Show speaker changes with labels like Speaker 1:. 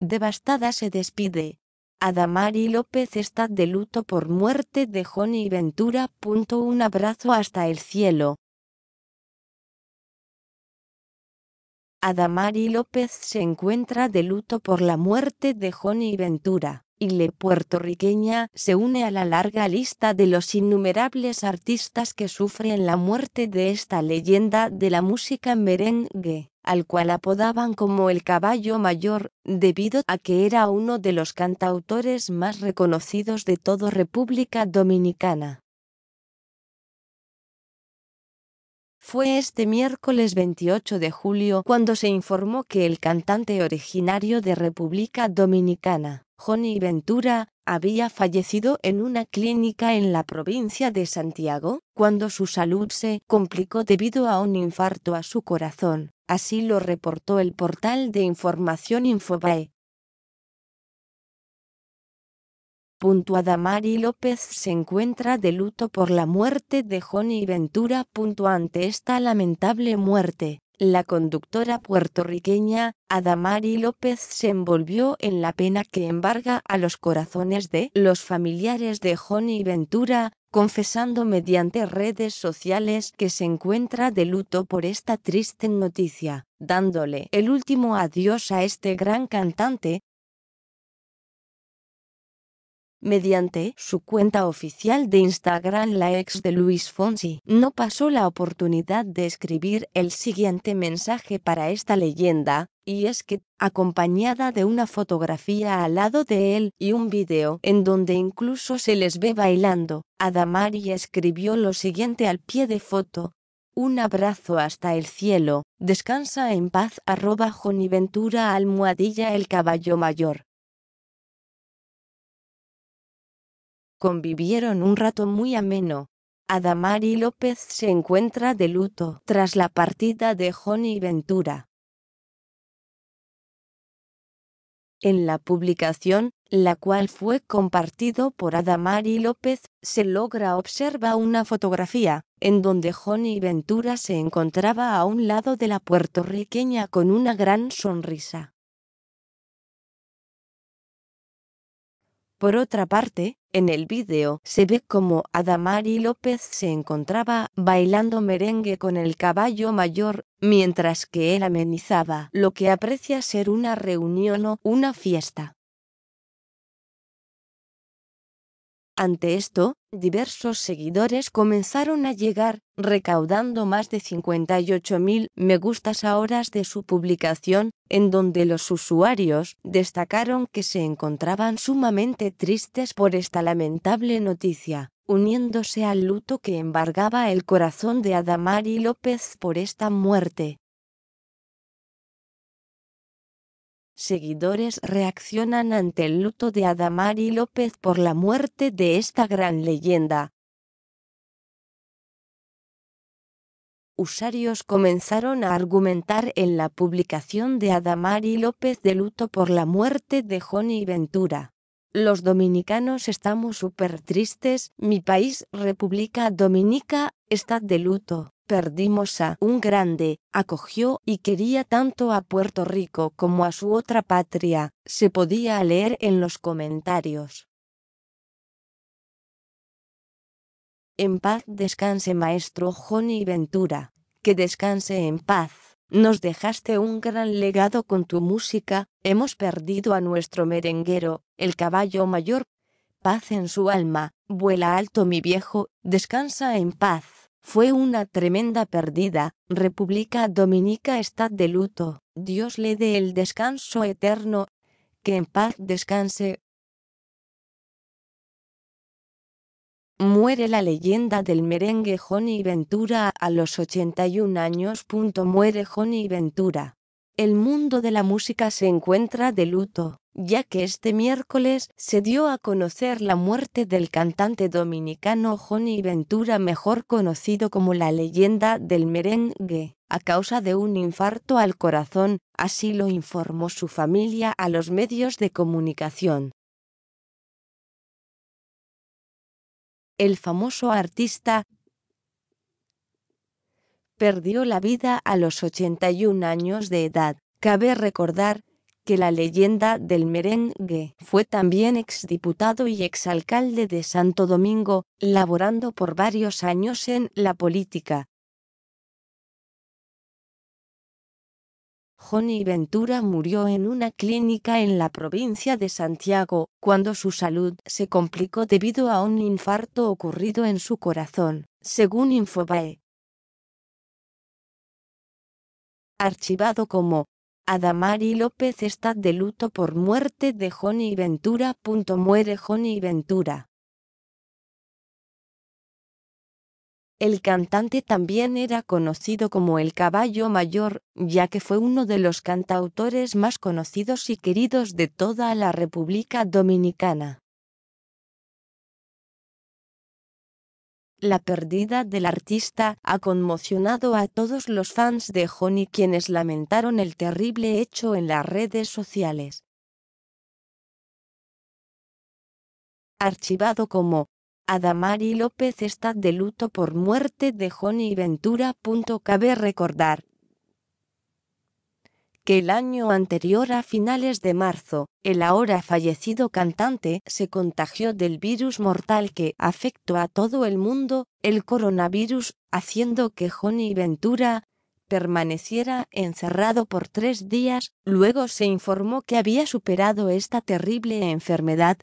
Speaker 1: Devastada se despide. Adamari López está de luto por muerte de Johnny Ventura. Un abrazo hasta el cielo. Adamari López se encuentra de luto por la muerte de Johnny Ventura, y le puertorriqueña se une a la larga lista de los innumerables artistas que sufren la muerte de esta leyenda de la música merengue al cual apodaban como el caballo mayor, debido a que era uno de los cantautores más reconocidos de toda República Dominicana. Fue este miércoles 28 de julio cuando se informó que el cantante originario de República Dominicana, Johnny Ventura, había fallecido en una clínica en la provincia de Santiago, cuando su salud se complicó debido a un infarto a su corazón, Así lo reportó el portal de información Infobae. Adamari López se encuentra de luto por la muerte de Johnny Ventura. ante esta lamentable muerte, la conductora puertorriqueña, Adamari López se envolvió en la pena que embarga a los corazones de los familiares de Johnny Ventura, confesando mediante redes sociales que se encuentra de luto por esta triste noticia, dándole el último adiós a este gran cantante Mediante su cuenta oficial de Instagram, la ex de Luis Fonsi no pasó la oportunidad de escribir el siguiente mensaje para esta leyenda, y es que, acompañada de una fotografía al lado de él y un video en donde incluso se les ve bailando, Adamari escribió lo siguiente al pie de foto. Un abrazo hasta el cielo, descansa en paz arroba Joniventura almohadilla el caballo mayor. Convivieron un rato muy ameno. Adamari López se encuentra de luto tras la partida de Johnny Ventura. En la publicación, la cual fue compartido por Adamari López, se logra observa una fotografía, en donde Johnny Ventura se encontraba a un lado de la puertorriqueña con una gran sonrisa. Por otra parte, en el vídeo se ve como Adamari López se encontraba bailando merengue con el caballo mayor, mientras que él amenizaba lo que aprecia ser una reunión o una fiesta. Ante esto, diversos seguidores comenzaron a llegar, recaudando más de 58.000 me gustas a horas de su publicación, en donde los usuarios destacaron que se encontraban sumamente tristes por esta lamentable noticia, uniéndose al luto que embargaba el corazón de Adamari López por esta muerte. seguidores reaccionan ante el luto de Adamari López por la muerte de esta gran leyenda. Usarios comenzaron a argumentar en la publicación de Adamari López de luto por la muerte de Johnny Ventura. Los dominicanos estamos súper tristes, mi país, República Dominica, está de luto. Perdimos a un grande, acogió y quería tanto a Puerto Rico como a su otra patria, se podía leer en los comentarios. En paz descanse maestro Johnny Ventura, que descanse en paz. Nos dejaste un gran legado con tu música, hemos perdido a nuestro merenguero, el caballo mayor. Paz en su alma, vuela alto mi viejo, descansa en paz. Fue una tremenda pérdida. República Dominica está de luto. Dios le dé el descanso eterno. Que en paz descanse. Muere la leyenda del merengue Johnny Ventura a los 81 años. Muere Johnny Ventura. El mundo de la música se encuentra de luto ya que este miércoles se dio a conocer la muerte del cantante dominicano Johnny Ventura, mejor conocido como la leyenda del merengue, a causa de un infarto al corazón, así lo informó su familia a los medios de comunicación. El famoso artista perdió la vida a los 81 años de edad. Cabe recordar que la leyenda del merengue fue también exdiputado y exalcalde de Santo Domingo, laborando por varios años en la política. Johnny Ventura murió en una clínica en la provincia de Santiago, cuando su salud se complicó debido a un infarto ocurrido en su corazón, según Infobae. Archivado como Adamari López está de luto por muerte de Johnny Ventura. Muere Johnny Ventura. El cantante también era conocido como el caballo mayor, ya que fue uno de los cantautores más conocidos y queridos de toda la República Dominicana. La pérdida del artista ha conmocionado a todos los fans de Johnny quienes lamentaron el terrible hecho en las redes sociales. Archivado como Adamari López está de luto por muerte de Johnny Ventura. Cabe recordar que el año anterior a finales de marzo, el ahora fallecido cantante se contagió del virus mortal que afectó a todo el mundo, el coronavirus, haciendo que Johnny Ventura permaneciera encerrado por tres días, luego se informó que había superado esta terrible enfermedad,